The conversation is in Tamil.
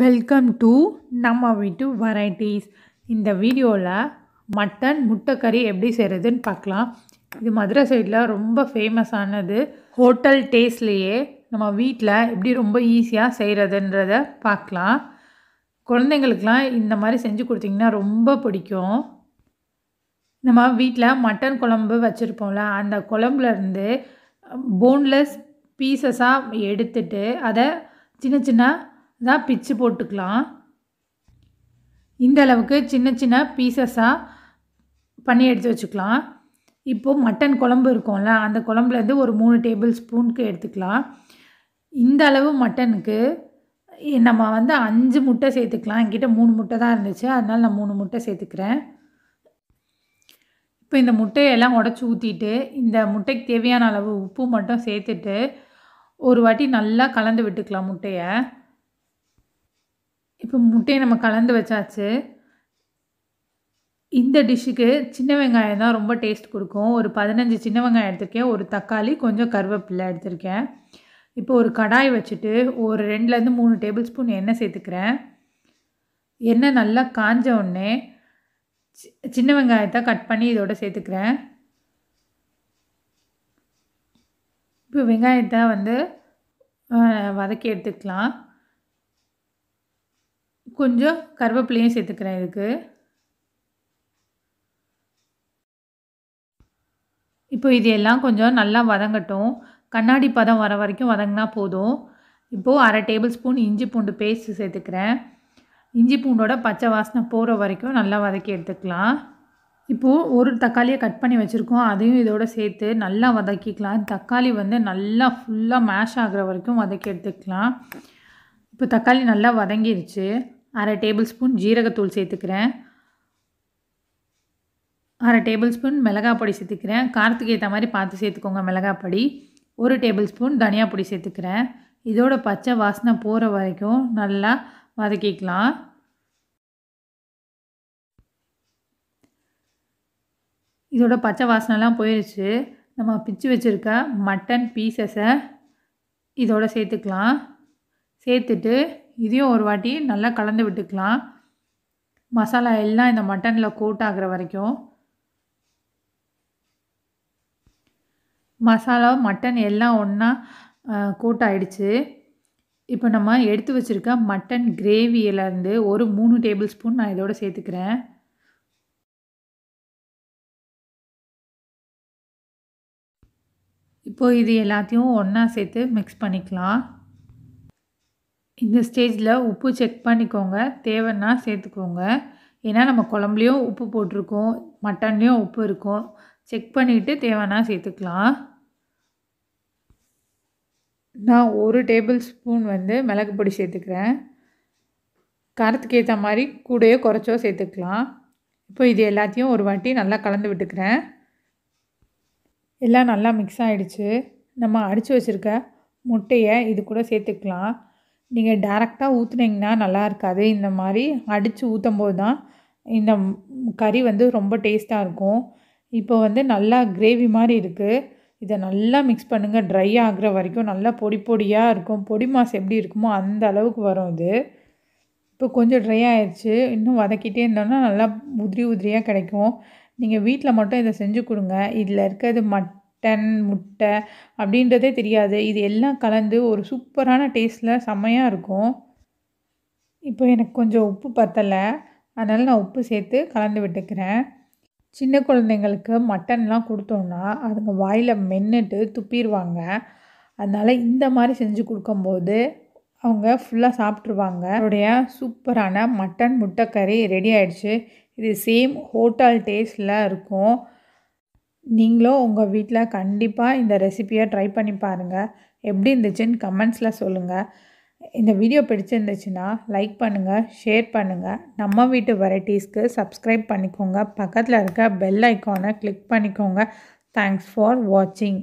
வெல்கம் டு நம்ம வீட்டு வெரைட்டிஸ் இந்த வீடியோவில் மட்டன் முட்டைக்கறி எப்படி செய்கிறதுன்னு பார்க்கலாம் இது மதுரை சைடில் ரொம்ப ஃபேமஸானது ஹோட்டல் டேஸ்ட்லேயே நம்ம வீட்டில் எப்படி ரொம்ப ஈஸியாக செய்கிறதுன்றத பார்க்கலாம் குழந்தைங்களுக்கெலாம் இந்த மாதிரி செஞ்சு கொடுத்திங்கன்னா ரொம்ப பிடிக்கும் நம்ம வீட்டில் மட்டன் குழம்பு வச்சுருப்போம்ல அந்த குழம்புலேருந்து போன்லெஸ் பீசஸாக எடுத்துட்டு அதை சின்ன சின்ன தான் பிச்சு போட்டுக்கலாம் இந்த அளவுக்கு சின்ன சின்ன பீசஸாக பண்ணி எடுத்து வச்சுக்கலாம் இப்போது மட்டன் குழம்பு இருக்கும்ல அந்த குழம்புலேருந்து ஒரு மூணு டேபிள் ஸ்பூனுக்கு எடுத்துக்கலாம் இந்த அளவு மட்டனுக்கு நம்ம வந்து அஞ்சு முட்டை சேர்த்துக்கலாம் என்கிட்ட மூணு முட்டை தான் இருந்துச்சு அதனால் நான் மூணு முட்டை சேர்த்துக்கிறேன் இப்போ இந்த முட்டையெல்லாம் உடச்சி ஊற்றிட்டு இந்த முட்டைக்கு தேவையான அளவு உப்பு மட்டும் சேர்த்துட்டு ஒரு வாட்டி நல்லா கலந்து விட்டுக்கலாம் முட்டையை இப்போ முட்டையை நம்ம கலந்து வச்சாச்சு இந்த டிஷ்ஷுக்கு சின்ன வெங்காயம் தான் ரொம்ப டேஸ்ட் கொடுக்கும் ஒரு பதினஞ்சு சின்ன வெங்காயம் எடுத்திருக்கேன் ஒரு தக்காளி கொஞ்சம் கருவேப்பிலை எடுத்திருக்கேன் இப்போ ஒரு கடாய் வச்சுட்டு ஒரு ரெண்டுலேருந்து மூணு டேபிள் ஸ்பூன் எண்ணெய் சேர்த்துக்கிறேன் எண்ணெய் நல்லா காஞ்ச உடனே சின்ன வெங்காயத்தை கட் பண்ணி இதோட சேர்த்துக்கிறேன் இப்போ வெங்காயத்தை வந்து வதக்கி எடுத்துக்கலாம் கொஞ்சம் கருவேப்பிலையும் சேர்த்துக்கிறேன் இதுக்கு இப்போ இது எல்லாம் கொஞ்சம் நல்லா வதங்கட்டும் கண்ணாடி பதம் வர வரைக்கும் வதங்கினா போதும் இப்போது அரை டேபிள் ஸ்பூன் இஞ்சி பூண்டு பேஸ்ட் சேர்த்துக்கிறேன் இஞ்சி பூண்டோட பச்சை வாசனை போகிற வரைக்கும் நல்லா வதக்கி எடுத்துக்கலாம் இப்போது ஒரு தக்காளியை கட் பண்ணி வச்சுருக்கோம் அதையும் இதோட சேர்த்து நல்லா வதக்கிக்கலாம் தக்காளி வந்து நல்லா ஃபுல்லாக மேஷ் ஆகிற வரைக்கும் வதக்கி எடுத்துக்கலாம் இப்போ தக்காளி நல்லா வதங்கிடுச்சு அரை டேபிள் ஸ்பூன் ஜீரகத்தூள் சேர்த்துக்கிறேன் அரை டேபிள் ஸ்பூன் மிளகாய் பொடி சேர்த்துக்கிறேன் காரத்துக்கு ஏற்ற மாதிரி பார்த்து சேர்த்துக்கோங்க மிளகாய் பொடி ஒரு டேபிள் ஸ்பூன் தனியா பொடி சேர்த்துக்கிறேன் இதோட பச்சை வாசனை போகிற வரைக்கும் நல்லா வதக்கிக்கலாம் இதோட பச்சை வாசனைலாம் போயிடுச்சு நம்ம பிச்சு வச்சுருக்க மட்டன் பீசஸை இதோட சேர்த்துக்கலாம் சேர்த்துட்டு இதையும் ஒரு வாட்டி நல்லா கலந்து விட்டுக்கலாம் மசாலா எல்லாம் இந்த மட்டனில் கூட்டாகிற வரைக்கும் மசாலா மட்டன் எல்லாம் ஒன்றா கோட் இப்போ நம்ம எடுத்து வச்சுருக்க மட்டன் கிரேவியிலேருந்து ஒரு மூணு டேபிள் ஸ்பூன் நான் இதோடு சேர்த்துக்கிறேன் இப்போது இது எல்லாத்தையும் ஒன்றா சேர்த்து மிக்ஸ் பண்ணிக்கலாம் இந்த ஸ்டேஜில் உப்பு செக் பண்ணிக்கோங்க தேவைன்னா சேர்த்துக்கோங்க ஏன்னா நம்ம குழம்புலையும் உப்பு போட்டிருக்கோம் மட்டன்லேயும் உப்பு இருக்கும் செக் பண்ணிவிட்டு தேவைன்னா சேர்த்துக்கலாம் நான் ஒரு டேபிள் ஸ்பூன் வந்து மிளகு பொடி சேர்த்துக்கிறேன் காரத்துக்கு ஏற்ற மாதிரி கூடையோ குறைச்சோ சேர்த்துக்கலாம் இப்போ இது எல்லாத்தையும் ஒரு வாட்டி நல்லா கலந்து விட்டுக்கிறேன் எல்லாம் நல்லா மிக்ஸ் ஆகிடுச்சு நம்ம அடித்து வச்சுருக்க முட்டையை இது கூட சேர்த்துக்கலாம் நீங்கள் டேரெக்டாக ஊற்றுனீங்கன்னா நல்லா இருக்காது இந்த மாதிரி அடித்து ஊற்றும் போது தான் இந்த கறி வந்து ரொம்ப டேஸ்ட்டாக இருக்கும் இப்போ வந்து நல்லா கிரேவி மாதிரி இருக்குது இதை நல்லா மிக்ஸ் பண்ணுங்கள் ட்ரை ஆகிற வரைக்கும் நல்லா பொடி பொடியாக இருக்கும் பொடி மாசு எப்படி இருக்குமோ அந்த அளவுக்கு வரும் இது இப்போ கொஞ்சம் ட்ரை ஆயிடுச்சு இன்னும் வதக்கிட்டே இருந்தோன்னா நல்லா உதிரி உதிரியாக கிடைக்கும் நீங்கள் வீட்டில் மட்டும் இதை செஞ்சு கொடுங்க இதில் இருக்கிறது மட் மட்டன் முட்டை அப்படின்றதே தெரியாது இது எல்லாம் கலந்து ஒரு சூப்பரான டேஸ்ட்டில் செம்மையாக இருக்கும் இப்போ எனக்கு கொஞ்சம் உப்பு பற்றலை அதனால் நான் உப்பு சேர்த்து கலந்து விட்டுக்கிறேன் சின்ன குழந்தைங்களுக்கு மட்டன்லாம் கொடுத்தோம்னா அதுங்க வாயில் மென்னுட்டு துப்பிடுவாங்க அதனால் இந்த மாதிரி செஞ்சு கொடுக்கும்போது அவங்க ஃபுல்லாக சாப்பிட்ருவாங்க அவருடைய சூப்பரான மட்டன் முட்டைக்கறி ரெடி ஆகிடுச்சு இது சேம் ஹோட்டல் டேஸ்ட்டில் இருக்கும் நீங்களும் உங்கள் வீட்டில் கண்டிப்பாக இந்த ரெசிப்பியை ட்ரை பண்ணி பாருங்கள் எப்படி இருந்துச்சுன்னு கமெண்ட்ஸில் சொல்லுங்கள் இந்த வீடியோ பிடிச்சிருந்துச்சுன்னா லைக் பண்ணுங்கள் ஷேர் பண்ணுங்கள் நம்ம வீட்டு வெரைட்டிஸ்க்கு சப்ஸ்கிரைப் பண்ணிக்கோங்க பக்கத்தில் இருக்க பெல் ஐக்கானை கிளிக் பண்ணிக்கோங்க தேங்க்ஸ் ஃபார் வாட்சிங்